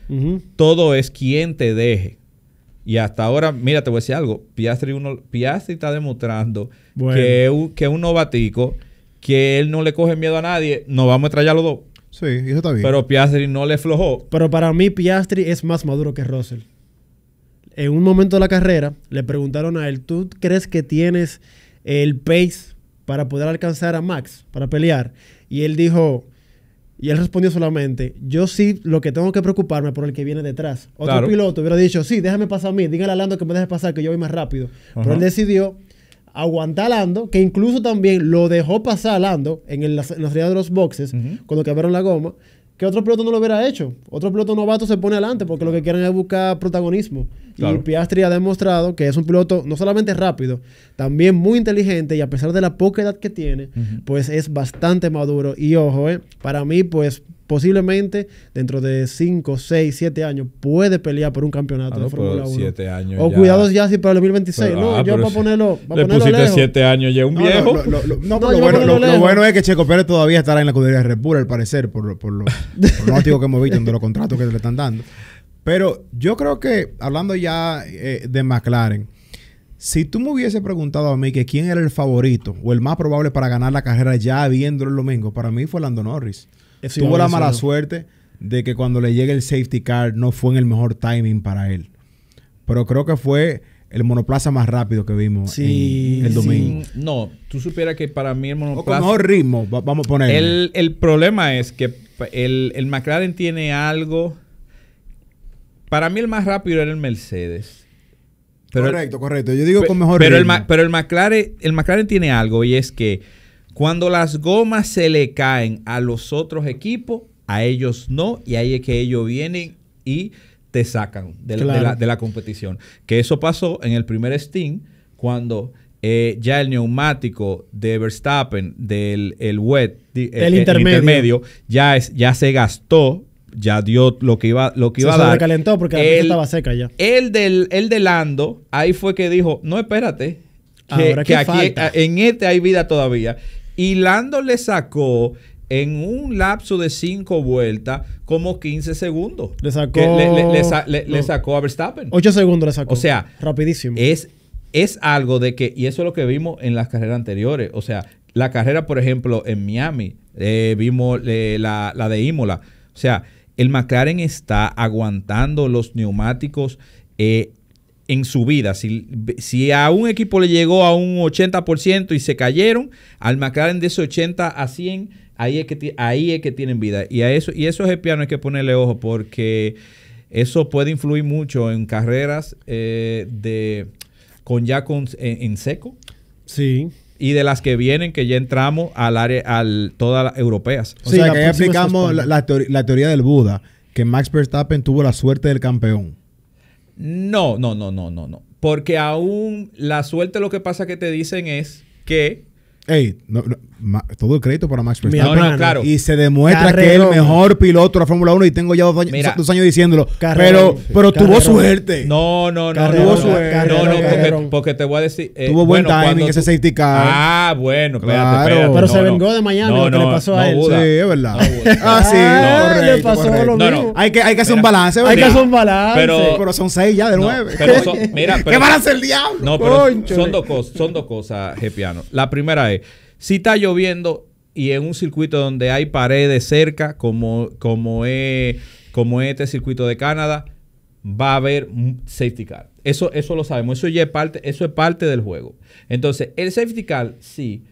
todo es quien te deje. Y hasta ahora, mira, te voy a decir algo. Piastri, uno, Piastri está demostrando que, que un novatico, que él no le coge miedo a nadie, nos vamos a a los dos. Sí, eso está bien. Pero Piastri no le flojó. Pero para mí Piastri es más maduro que Russell. En un momento de la carrera le preguntaron a él, ¿tú crees que tienes el pace para poder alcanzar a Max, para pelear? Y él dijo, y él respondió solamente, yo sí lo que tengo que preocuparme por el que viene detrás. Otro piloto hubiera dicho, sí, déjame pasar a mí, dígale a Lando que me deje pasar, que yo voy más rápido. Pero él decidió aguantar a Lando, que incluso también lo dejó pasar a Lando en, la en de los boxes, cuando cambiaron la goma, que otro piloto no lo hubiera hecho. Otro piloto novato se pone adelante porque lo que quieren es buscar protagonismo. Y Piastri ha demostrado que es un piloto no solamente rápido, también muy inteligente y a pesar de la poca edad que tiene, pues es bastante maduro. Y ojo, eh, para mí, pues posiblemente dentro de 5, 6, 7 años puede pelear por un campeonato ah, de Fórmula 1. O cuidados ya si para el 2026. no, yo yo a ponerlo. le pusiste 7 años ya un viejo. No, lo, no, bueno, lo, bueno, es que Checo Pérez todavía estará en la cudería de Red Bull, al parecer, por, por, por que hemos visto, de los contratos que le están dando. Pero yo creo que, hablando ya eh, de McLaren. Si tú me hubieses preguntado a mí que quién era el favorito o el más probable para ganar la carrera ya viéndolo el domingo, para mí fue Lando Norris tuvo la mala suerte de que cuando le llegue el safety car no fue en el mejor timing para él. Pero creo que fue el monoplaza más rápido que vimos en el domingo. No, tú supieras que para mí el monoplaza... O con mejor ritmo, vamos a poner. El, problema es que el, McLaren tiene algo... Para mí el más rápido era el Mercedes. correcto, correcto. Yo digo con mejor pero ritmo. pero McLaren, el McLaren tiene algo y es que cuando las gomas se le caen a los otros equipos, a ellos no, y ahí es que ellos vienen y te sacan de, la, competición. Que eso pasó en el primer Steam, cuando eh, ya el neumático de Verstappen, del el wet, el, eh, intermedio. ya, es, ya se gastó ya dio lo que iba, lo que iba a dar. Se recalentó... porque la estaba seca ya. El del, el de Lando, ahí fue que dijo, no, espérate, que, Ahora, que aquí en este hay vida todavía. Y Lando le sacó en un lapso de cinco vueltas como 15 segundos. Le sacó, le, sacó a Verstappen. 8 segundos le sacó. O sea, rapidísimo. Es, es algo de que, y eso es lo que vimos en las carreras anteriores. O sea, la carrera, por ejemplo, en Miami, eh, vimos eh, la, de Imola. O sea, el McLaren está aguantando los neumáticos eh, en su vida. Si, si, a un equipo le llegó a un 80% y se cayeron, al McLaren de ese 80 a 100, ahí es que, ahí es que tienen vida. Y a eso, y eso es el piano, hay que ponerle ojo porque eso puede influir mucho en carreras eh, de con ya con, en, seco. Sí. Y de las que vienen, que ya entramos al área, al todas las europeas. O sea, que ya explicamos la teoría del Buda, que Max Verstappen tuvo la suerte del campeón. No, no, no, no, no, no. Porque aún la suerte lo que pasa que te dicen es que... Ey, no, no todo el crédito para Max Verstappen. Y se demuestra que es el mejor piloto de la Fórmula 1 y tengo ya dos años, diciéndolo. pero pero tuvo suerte. No, no, no. tuvo suerte. No, no, porque, te voy a decir. Eh, tuvo buen bueno, timing ese safety car. Ah, bueno, Pero se vengó de Miami lo que le pasó a él. Sí, es verdad. ah, sí. le pasó lo mismo. Hay que, hacer un balance, Hay que hacer un balance. Pero, son seis ya de nueve. Pero mira, ¿Qué van a el diablo? son dos cosas, son dos cosas, Gepiano. La primera es si está lloviendo y en un circuito donde hay paredes cerca, como, como, es, como este circuito de Canadá, va a haber safety car. Eso, eso lo sabemos, eso ya es parte, eso es parte del juego. Entonces, el safety car sí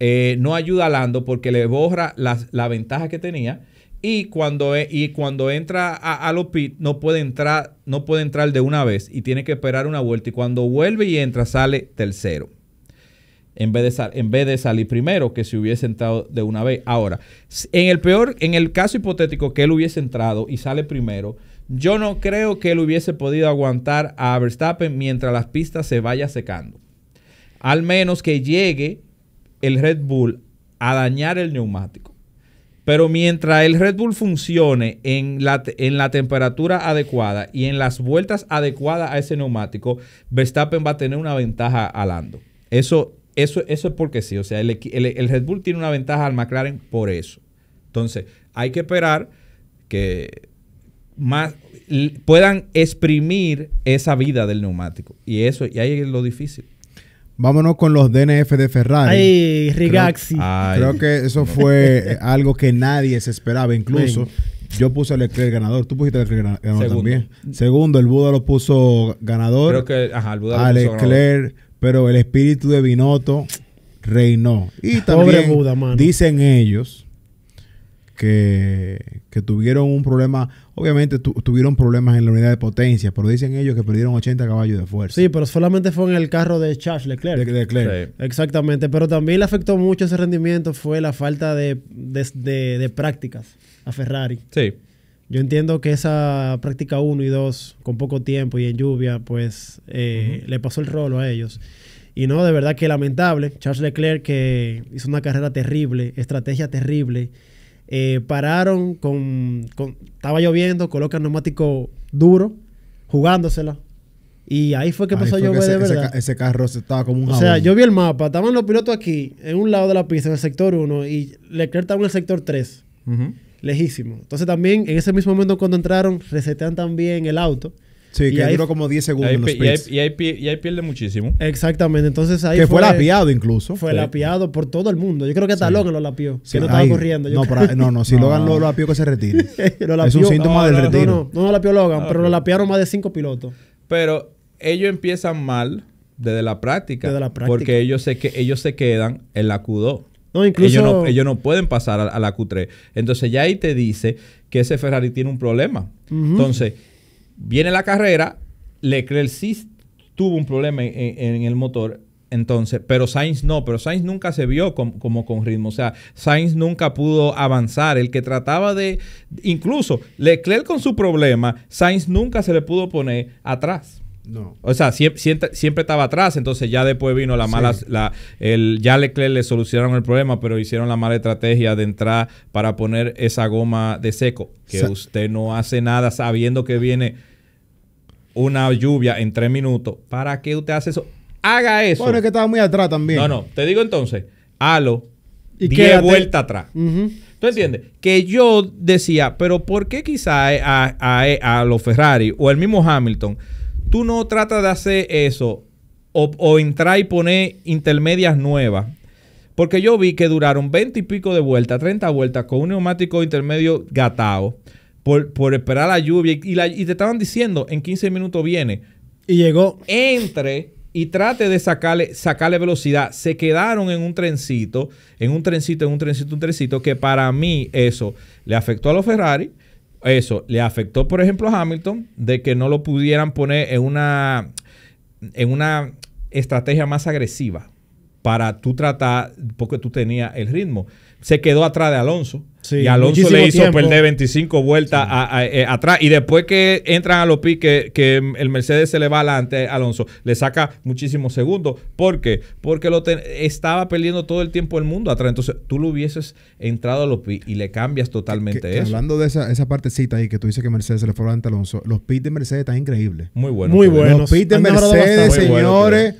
eh, no ayuda a Lando porque le borra la ventaja que tenía. Y cuando, e, y cuando entra a, a, los pit, no puede entrar, no puede entrar de una vez y tiene que esperar una vuelta. Y cuando vuelve y entra, sale tercero en vez, de en vez de salir primero, que se hubiese entrado de una vez. Ahora, en el peor, en el caso hipotético que él hubiese entrado y sale primero, yo no creo que él hubiese podido aguantar a Verstappen mientras las pistas se vaya secando. Al menos que llegue el Red Bull a dañar el neumático. Pero mientras el Red Bull funcione en la, en la temperatura adecuada y en las vueltas adecuadas a ese neumático, Verstappen va a tener una ventaja alando. Eso eso, es porque sí. O sea, el, el, Red Bull tiene una ventaja al McLaren por eso. Entonces, hay que esperar que más puedan exprimir esa vida del neumático. Y eso, y ahí es lo difícil. Vámonos con los DNF de Ferrari. Ay, Rigaxi. Creo, que eso fue eh, algo que nadie se esperaba. Incluso yo puse a Leclerc ganador. Tú pusiste a Leclerc ganador también. Segundo, el Buda lo puso ganador. Creo que, ajá, el Buda lo puso Leclerc. Pero el espíritu de Binotto reinó. Y también dicen ellos que, tuvieron un problema, obviamente tuvieron problemas en la unidad de potencia, pero dicen ellos que perdieron 80 caballos de fuerza. Sí, pero solamente fue en el carro de Charles Leclerc. De, Leclerc. Exactamente, pero también le afectó mucho ese rendimiento fue la falta de, de prácticas a Ferrari. Sí. Yo entiendo que esa práctica 1 y 2, con poco tiempo y en lluvia, pues eh, le pasó el rolo a ellos. Y no, de verdad que lamentable. Charles Leclerc que hizo una carrera terrible, estrategia terrible. Eh, pararon con, Estaba lloviendo, coloca neumático duro, jugándosela. Y ahí fue que pasó a llover de verdad. Ese, carro estaba como un O sea, yo vi el mapa. Estaban los pilotos aquí, en un lado de la pista, en el sector 1, y Leclerc estaba en el sector 3 lejísimo. Entonces también en ese mismo momento cuando entraron, resetean también el auto. Sí, que duró como 10 segundos. Y ahí, los y, ahí, y, pierde muchísimo. Exactamente. Entonces ahí. Que fue, lapeado lapiado incluso. Fue lapeado lapiado por todo el mundo. Yo creo que hasta Logan lo lapió. Que no estaba corriendo. no, no, no, Si Logan lo, lapió, que se retire. Es un síntoma del retiro. No, no, no lo lapió Logan, ah, pero lo lapiaron más de 5 pilotos. Pero ellos empiezan mal desde la práctica. Desde la práctica. Porque ellos se, que, ellos se quedan en la Q2. No, incluso... ellos, no, pueden pasar a, la Q3. Entonces ya ahí te dice que ese Ferrari tiene un problema. Entonces, viene la carrera, Leclerc sí tuvo un problema en, el motor, entonces, pero Sainz no, pero Sainz nunca se vio como con ritmo, o sea, Sainz nunca pudo avanzar, el que trataba de, incluso Leclerc con su problema, Sainz nunca se le pudo poner atrás. No. O sea, siempre, estaba atrás, entonces ya después vino la mala, la, el, ya Leclerc le solucionaron el problema, pero hicieron la mala estrategia de entrar para poner esa goma de seco, que usted no hace nada sabiendo que viene una lluvia en tres minutos. ¿Para qué usted hace eso? Haga eso. Bueno, es que estaba muy atrás también. No, no, te digo entonces, halo, y 10 vuelta atrás. ¿Tú entiendes? Que yo decía, pero ¿por qué quizá a, a, a los Ferrari o el mismo Hamilton? tú no tratas de hacer eso o, entrar y poner intermedias nuevas. Porque yo vi que duraron 20 y pico de vueltas, 30 vueltas con un neumático intermedio gatao por, esperar la lluvia. Y, te estaban diciendo, en 15 minutos viene. Y llegó. Entre y trate de sacarle, velocidad. Se quedaron en un trencito, en un trencito, en un trencito, un trencito, que para mí eso le afectó a los Ferrari eso le afectó, por ejemplo, a Hamilton de que no lo pudieran poner en una, en una estrategia más agresiva para tú tratar, porque tú tenías el ritmo. Se quedó atrás de Alonso. y Alonso le hizo perder 25 vueltas eh, atrás. Y después que entran a los piques, que el Mercedes se le va adelante a Alonso, le saca muchísimos segundos. ¿Por qué? Porque lo estaba perdiendo todo el tiempo el mundo atrás. Entonces tú lo hubieses entrado a los pis y le cambias totalmente eso. Hablando de esa, partecita ahí que tú dices que Mercedes se le fue adelante a Alonso, los pits de Mercedes están increíbles. Muy buenos. Muy buenos. Los pits de Mercedes, señores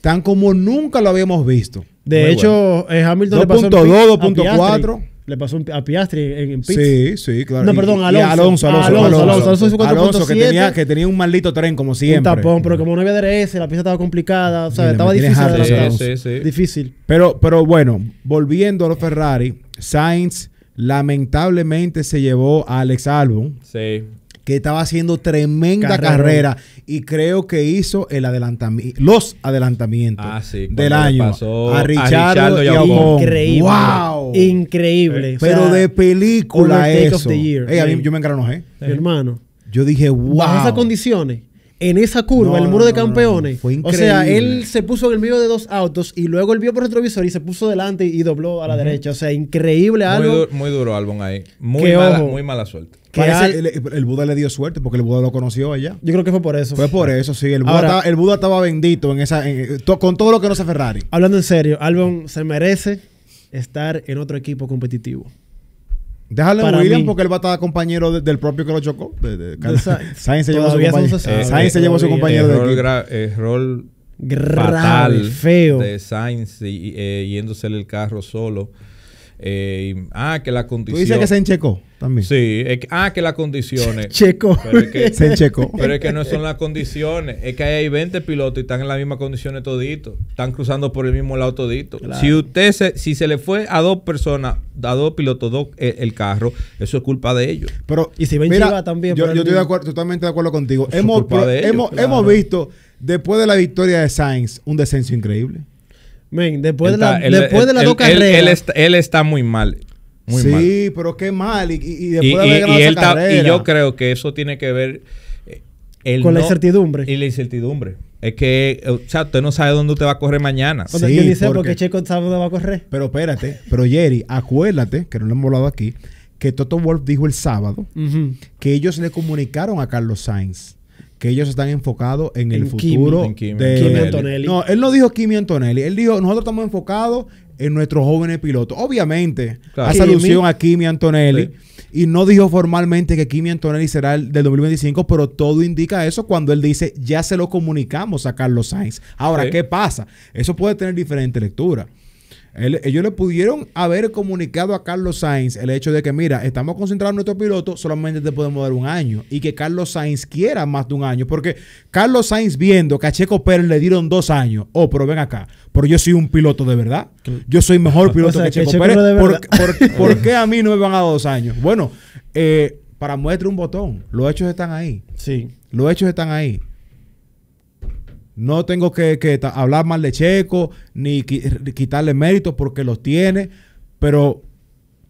tan como nunca lo habíamos visto. De hecho, bueno. Eh, Hamilton 2.2, 2.4. Le pasó a Piastri en, en Sí, sí, claro. No, perdón, Alonso. Y Alonso, Alonso, Alonso, Alonso, que, tenía, que tenía un maldito tren, como siempre. Un tapón, pero como no había DRS, la pista estaba complicada, o sea, estaba difícil. sí, sí, sí. Difícil. Pero, pero bueno, volviendo a los Ferrari, Sainz lamentablemente se llevó a Alex Albon. Sí que estaba haciendo tremenda carrera y creo que hizo el adelantamiento, los adelantamientos ah, del año a Richard, Increíble. Increíble. Eh, pero de película eso. yo me engranojé, Hermano. Yo dije, wow. En esas condiciones, en esa curva, el muro de campeones. O sea, él se puso en el medio de dos autos y luego el vio por retrovisor y se puso delante y dobló a la derecha. O sea, increíble algo. Muy, duro álbum ahí. Muy, mala, muy mala suerte el, Buda le dio suerte porque el Buda lo conoció allá. Yo creo que fue por eso. Fue por eso, sí. El Buda, estaba, bendito en esa, eh, con todo lo que no se Ferrari. Hablando en serio, Albon se merece estar en otro equipo competitivo. Déjale a William porque él va a estar compañero del propio que lo chocó. De, Sainz se llevó su compañero. Sainz se llevó a su compañero fatal feo. de Sainz y, eh, yéndosele el carro solo eh, ah, que la condiciones Tú dices que se enchecó también. Sí, ah, que las condiciones. Checo. Pero es que, se enchecó. Pero es que no son las condiciones. Es que hay 20 pilotos y están en las mismas condiciones toditos. Están cruzando por el mismo lado todito. Si usted se, si se le fue a dos personas, a dos pilotos, dos, eh, el, carro, eso es culpa de ellos. Pero, y si ven también. Yo, estoy totalmente de acuerdo contigo. hemos, hemos visto, después de la victoria de Sainz, un descenso increíble después de, la, él, las dos carreras. Él está, él está muy mal. sí, pero qué mal. Y, después de haber ganado y, y yo creo que eso tiene que ver. Eh, con la incertidumbre. Y la incertidumbre. Es que, eh, o sea, usted no sabe dónde usted va a correr mañana. Sí, yo dice porque, va a correr. Pero espérate, pero Jerry, acuérdate, que no lo hemos hablado aquí, que Toto Wolf dijo el sábado que ellos le comunicaron a Carlos Sainz que ellos están enfocados en, el futuro de Kimi Antonelli. No, él no dijo Kimi Antonelli, él dijo nosotros estamos enfocados en nuestros jóvenes pilotos. Obviamente, hace alusión a Kimi Antonelli y no dijo formalmente que Kimi Antonelli será el del 2025, pero todo indica eso cuando él dice ya se lo comunicamos a Carlos Sainz. Ahora, ¿qué pasa? Eso puede tener diferente lectura ellos le pudieron haber comunicado a Carlos Sainz el hecho de que, mira, estamos concentrados en nuestro piloto, solamente te podemos dar un año. Y que Carlos Sainz quiera más de un año. Porque Carlos Sainz viendo que a Checo Pérez le dieron dos años. Oh, pero ven acá. Pero yo soy un piloto de verdad. Yo soy mejor piloto que, Checo, Pérez. ¿Por, qué a mí no me van a dar dos años? Bueno, eh, para muestre un botón. Los hechos están ahí. Sí. Los hechos están ahí. No tengo que, hablar mal de Checo ni quitarle méritos porque los tiene, pero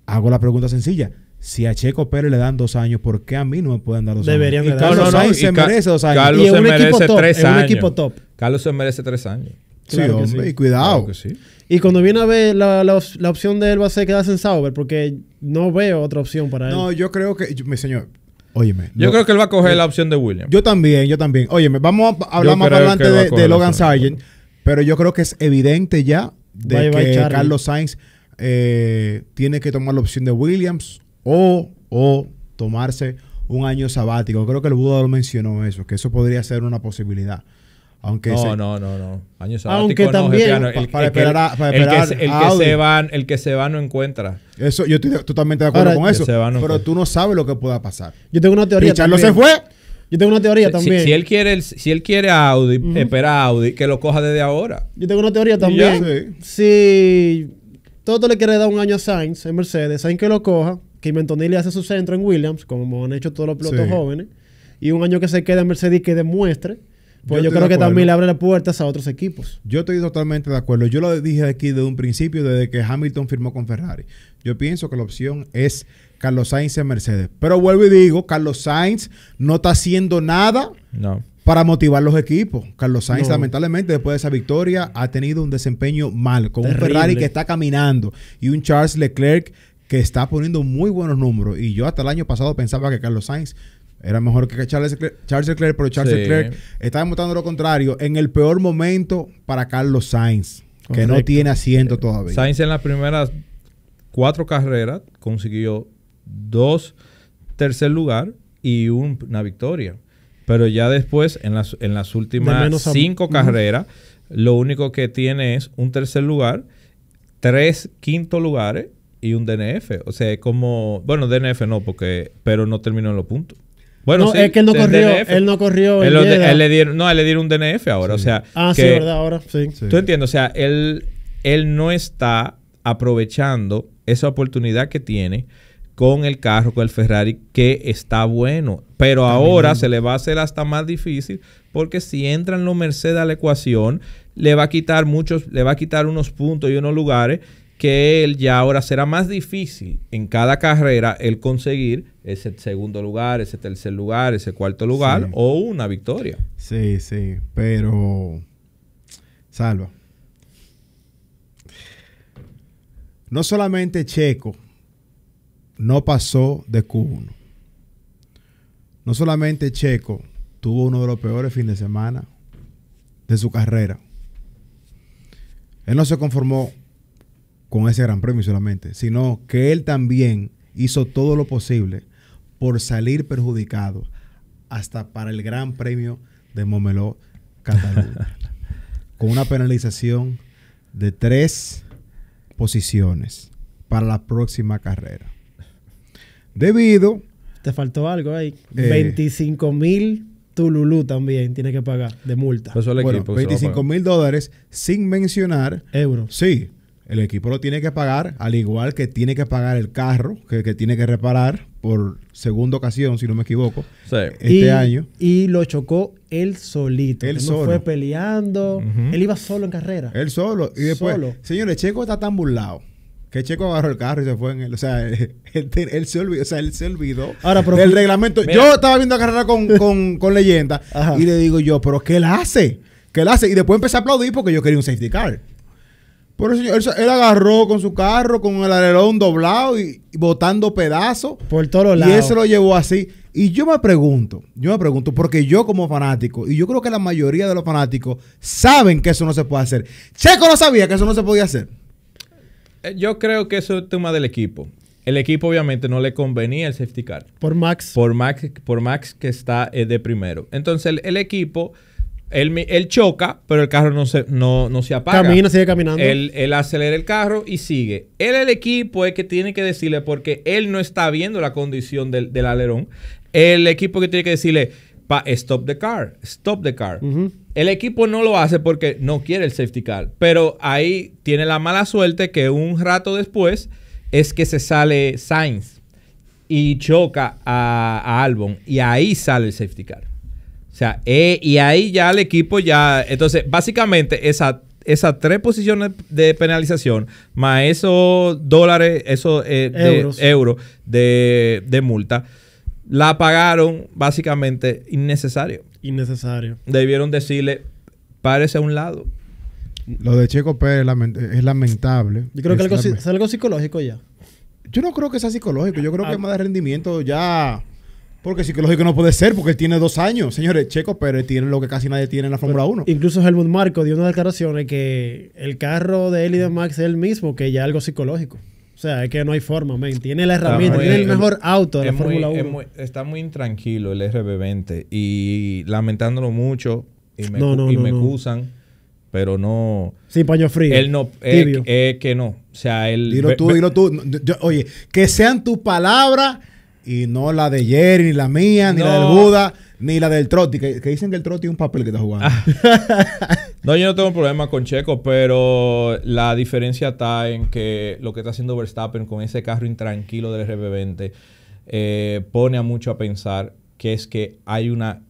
hago la pregunta sencilla. Si a Checo Pérez le dan dos años, ¿por qué a mí no me pueden dar dos años? Deberían Carlos se merece dos años. Carlos y se un merece años. equipo top. Carlos se merece tres años. sí, hombre, y cuidado. sí. Y cuando viene a ver, la, opción de él va a ser quedarse en Sauber, porque no veo otra opción para él. No, yo creo que, mi señor, yo creo que él va a coger la opción de Williams. Yo también, yo también. Óyeme, vamos a hablar más adelante de, Logan Sargent, pero yo creo que es evidente ya de que Carlos Sainz eh, tiene que tomar la opción de Williams o, o tomarse un año sabático. Creo que el Buda lo mencionó eso, que eso podría ser una posibilidad. Aunque no, no, no, no. aunque también, para, esperar, a, para esperar el, que, se va, no encuentra. Eso, yo estoy totalmente de acuerdo con eso. pero tú no sabes lo que pueda pasar. Yo tengo una teoría. no se fue. Yo tengo una teoría también. Si, él quiere, si él quiere a Audi, espera a Audi, que lo coja desde ahora. Yo tengo una teoría también. Si todo le quiere dar un año a Sainz en Mercedes, Sainz que lo coja, que le hace su centro en Williams, como han hecho todos los pilotos jóvenes, y un año que se quede en Mercedes que demuestre pues yo, creo que también le abre las puertas a otros equipos. Yo estoy totalmente de acuerdo. Yo lo dije aquí desde un principio, desde que Hamilton firmó con Ferrari. Yo pienso que la opción es Carlos Sainz en Mercedes. Pero vuelvo y digo, Carlos Sainz no está haciendo nada para motivar los equipos. Carlos Sainz, lamentablemente, después de esa victoria, ha tenido un desempeño mal, con un Ferrari que está caminando y un Charles Leclerc que está poniendo muy buenos números. Y yo hasta el año pasado pensaba que Carlos Sainz era mejor que Charles Leclerc, Charles pero Charles Leclerc está demostrando lo contrario en el peor momento para Carlos Sainz, que no tiene asiento todavía. Sainz en las primeras cuatro carreras consiguió dos tercer lugar y una victoria. Pero ya después, en las, en las últimas cinco carreras, lo único que tiene es un tercer lugar, tres quinto lugares y un DNF. O sea, como, bueno, DNF no, porque, pero no terminó en los puntos no, es que él no corrió, él no corrió. Él, le dieron, no, le dieron un DNF ahora, o sea. Ah, sí, verdad, ahora, sí. Tú entiendes, o sea, él, él no está aprovechando esa oportunidad que tiene con el carro, con el Ferrari, que está bueno. Pero ahora se le va a hacer hasta más difícil porque si entran los Mercedes a la ecuación, le va a quitar muchos, le va a quitar unos puntos y unos lugares que él ya ahora será más difícil en cada carrera el conseguir ese segundo lugar, ese tercer lugar, ese cuarto lugar o una victoria. Sí, sí, pero salva. No solamente Checo no pasó de Q1. No solamente Checo tuvo uno de los peores fines de semana de su carrera. Él no se conformó con ese gran premio solamente, sino que él también hizo todo lo posible por salir perjudicado hasta para el gran premio de Momeló, Cataluña, con una penalización de tres posiciones para la próxima carrera. Debido... Te faltó algo ahí. 25 eh, mil Tululú también tiene que pagar de multa. Pues eso 25 mil dólares sin mencionar... Euros. Sí, el equipo lo tiene que pagar, al igual que tiene que pagar el carro que, que tiene que reparar por segunda ocasión, si no me equivoco, este año. Y lo chocó él solito. Él, solo. fue peleando. Él iba solo en carrera. Él solo. Y después, señores, Checo está tan burlado. Que Checo agarró el carro y se fue en él. O sea, él, se olvidó, o sea, él se olvidó Ahora, del reglamento. Yo estaba viendo la carrera con, con, leyenda y le digo yo, pero ¿qué le hace? ¿Qué le hace? Y después empecé a aplaudir porque yo quería un safety car. Por eso, él, agarró con su carro, con el alerón doblado y, botando pedazos. Por todos lados. Y él se lo llevó así. Y yo me pregunto, yo me pregunto, porque yo como fanático, y yo creo que la mayoría de los fanáticos saben que eso no se puede hacer. Checo no sabía que eso no se podía hacer. Eh, yo creo que eso es tema del equipo. El equipo obviamente no le convenía el safety car. Por Max. Por Max, por Max que está eh, de primero. Entonces el equipo él, choca, pero el carro no se, no, se apaga. Camina, sigue caminando. Él, acelera el carro y sigue. Él, el equipo, es que tiene que decirle, porque él no está viendo la condición del, alerón. El equipo que tiene que decirle, stop the car, stop the car. El equipo no lo hace porque no quiere el safety car. Pero ahí tiene la mala suerte que un rato después es que se sale Sainz y choca a Albon. Y ahí sale el safety car. O sea, e, y ahí ya el equipo ya. Entonces, básicamente, esas tres posiciones de penalización más esos dólares, esos eh, euros de, multa, la pagaron básicamente innecesario. Innecesario. Debieron decirle, párese a un lado. Lo de Checo Pérez es lamentable. Yo creo que es algo psicológico ya. Yo no creo que sea psicológico, yo creo que ah. es más de rendimiento ya porque psicológico no puede ser, porque él tiene dos años. Señores, Checo pero tiene lo que casi nadie tiene en la Fórmula 1. Incluso Helmut Marco dio unas declaraciones que el carro de él y de Max es el mismo, que ya algo psicológico. O sea, es que no hay forma, man. Tiene la herramienta, tiene el mejor auto de la Fórmula 1. está muy intranquilo el RB20 y lamentándolo mucho y me, me acusan pero no. Sí, paño frío. Él no. Es que no. O sea, él. Dilo tú, dilo tú. Oye, que sean tus palabras y no la de Jerry, ni la mía, ni la del Buda, ni la del Trotti, que, dicen que el Trotti es un papel que está jugando. Ah. no, yo no tengo problema con Checo, pero la diferencia está en que lo que está haciendo Verstappen con ese carro intranquilo del RB20 eh, pone a mucho a pensar que es que hay una,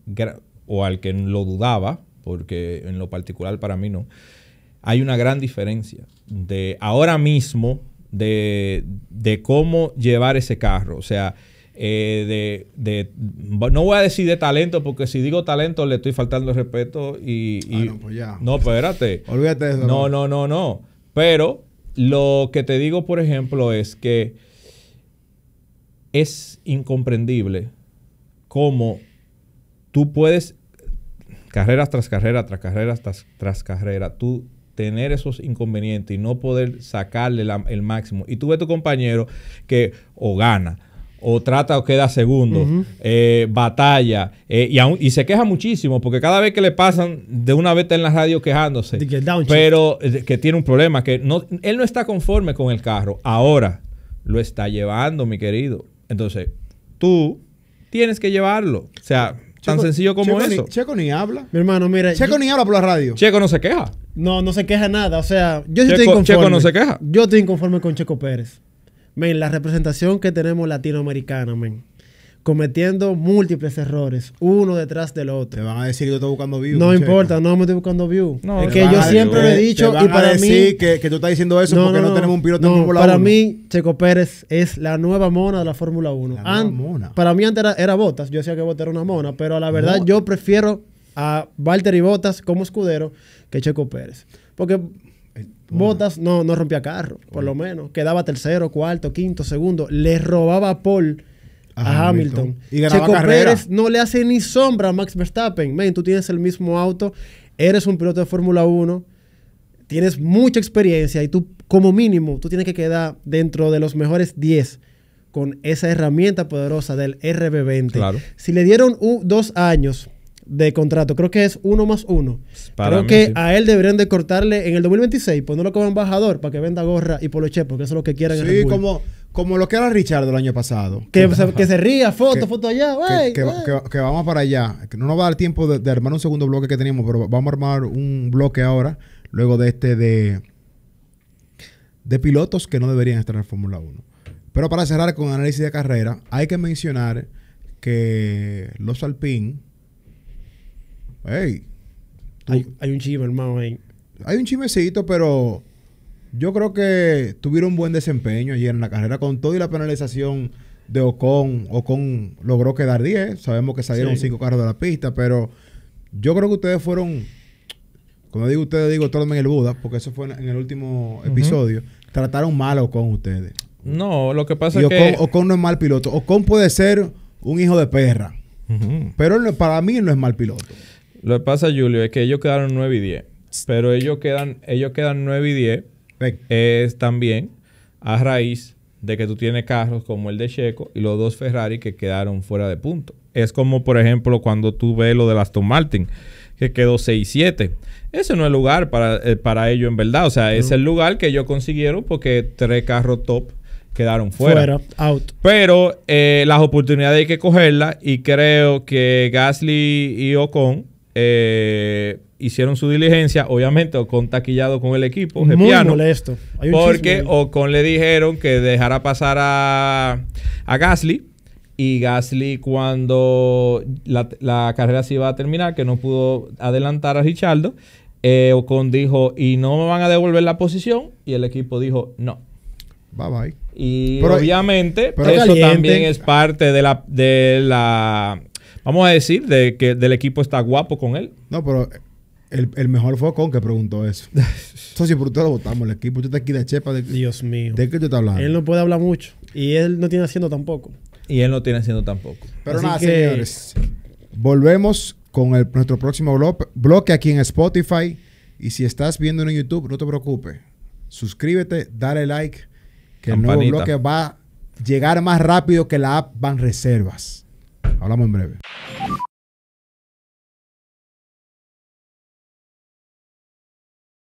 o al que lo dudaba, porque en lo particular para mí no, hay una gran diferencia de ahora mismo de, de cómo llevar ese carro. O sea, eh, de, no voy a decir de talento, porque si digo talento le estoy faltando respeto y... Ah, no, pues espérate. Olvídate de eso. No, no, no, no. Pero lo que te digo, por ejemplo, es que es incomprendible cómo tú puedes, carreras tras carrera, tras carrera, tras, tras carrera, tú tener esos inconvenientes y no poder sacarle el máximo. Y tú ves a tu compañero que o gana, o trata o queda segundo, eh, batalla, eh, y, se queja muchísimo, porque cada vez que le pasan, de una vez en la radio quejándose, pero eh, que tiene un problema, que no, él no está conforme con el carro, ahora lo está llevando, mi querido. Entonces, tú tienes que llevarlo. O sea, tan sencillo como eso. Checo ni habla. Mi hermano, mira. Checo ni habla por la radio. Checo no se queja. No, no se queja nada. O sea, yo estoy inconforme. Checo no se queja. Yo estoy inconforme con Checo Pérez la representación que tenemos latinoamericana, men, cometiendo múltiples errores, uno detrás del otro. Te van a decir que yo estoy buscando view. No importa, no me estoy buscando view. es que yo siempre lo he dicho y para mí que, tú estás diciendo eso porque no, tenemos un piloto en para mí Checo Pérez es la nueva mona de la Fórmula 1. Para mí antes era, Botas, yo decía que Botas era una mona, pero a la verdad yo prefiero a Walter y Botas como escudero que Checo Pérez. Porque Mm. Botas no, no rompía carro, por lo menos. Quedaba tercero, cuarto, quinto, segundo. Le robaba a Paul a, Hamilton. Y ganaba Pérez no le hace ni sombra a Max Verstappen. Men, tú tienes el mismo auto, eres un piloto de Fórmula 1, tienes mucha experiencia y tú, como mínimo, tú tienes que quedar dentro de los mejores 10 con esa herramienta poderosa del RB20. Si le dieron dos años de contrato. Creo que es uno más uno. Para Creo que a él deberían de cortarle en el 2026, ponerlo como embajador para que venda gorra y poloche, porque eso es lo que quieren. Sí, como, como lo que era Richard ...el año pasado. Que, se, ría, foto, foto allá. que, vamos para allá. No nos va a dar tiempo de, armar un segundo bloque que teníamos, pero vamos a armar un bloque ahora, luego de este de, de pilotos que no deberían estar en Fórmula 1. Pero para cerrar con análisis de carrera, hay que mencionar que los Alpin hay, un chisme, hermano, Hay un chimecito, pero yo creo que tuvieron un buen desempeño ayer en la carrera con todo y la penalización de Ocon. Ocon logró quedar 10. Sabemos que salieron 5 carros de la pista, pero yo creo que ustedes fueron, cuando digo ustedes, digo todos en el Buda, porque eso fue en el último episodio. Trataron mal a Ocon ustedes. No, lo que pasa es que. Ocon no es mal piloto. Ocon puede ser un hijo de perra. Pero para mí no es mal piloto. Lo que pasa, Julio, es que ellos quedaron 9 y 10. Pero ellos quedan, ellos quedan 9 y 10 es también a raíz de que tú tienes carros como el de Checo y los dos Ferrari que quedaron fuera de punto. Es como, por ejemplo, cuando tú ves lo de Aston Martin, que quedó 6-7. Ese no es lugar eh, para, ellos en verdad. O sea, es mm. el lugar que ellos consiguieron porque tres carros top quedaron fuera. Pero eh, las oportunidades hay que cogerlas y creo que Gasly y Ocon eh, hicieron su diligencia, obviamente, o con taquillado con el equipo. Muy molesto. porque Ocon le dijeron que dejara pasar a, Gasly. Y Gasly, cuando la, carrera se iba a terminar, que no pudo adelantar a Richardo, eh, Ocon dijo, ¿y no me van a devolver la posición? Y el equipo dijo, no. Bye bye. Y obviamente, eso también es parte de la, de la Vamos a decir de que del equipo está guapo con él. No, pero el, mejor fue Con que preguntó eso. Entonces, por usted lo votamos, el equipo. Usted está aquí de chepa. Dios mío. ¿De qué usted está hablando? Él no puede hablar mucho. Y él no tiene haciendo tampoco. Y él no tiene haciendo tampoco. Pero nada, señores. Volvemos con el, nuestro próximo bloque aquí en Spotify. Y si estás viendo en YouTube, no te preocupes. Suscríbete, dale like, que el nuevo bloque va a llegar más rápido que la app Van Reservas. Hablamos en breve.